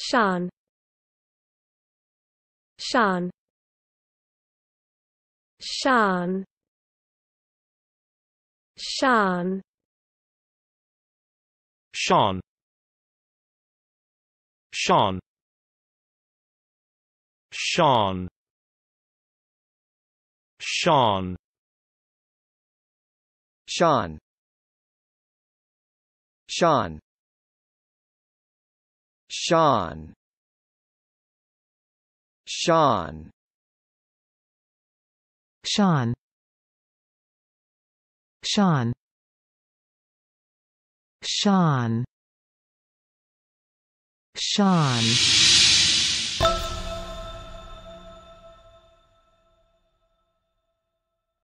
Shan Shan Shan Shan Shan Shan Shan Shan Shan Shan Sean Sean Sean Sean Sean Sean